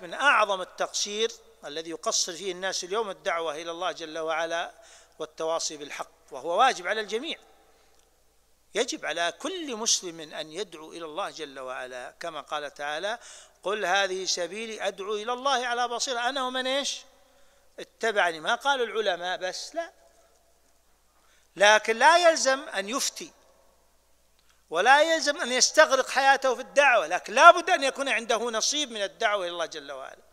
من أعظم التقصير الذي يقصر فيه الناس اليوم الدعوة إلى الله جل وعلا والتواصي بالحق وهو واجب على الجميع يجب على كل مسلم أن يدعو إلى الله جل وعلا كما قال تعالى قل هذه سبيلي أدعو إلى الله على بصيرة أنا ومن إيش اتبعني ما قالوا العلماء بس لا لكن لا يلزم أن يفتي ولا يلزم أن يستغرق حياته في الدعوة لكن لا بد أن يكون عنده نصيب من الدعوة إلى الله جل وعلا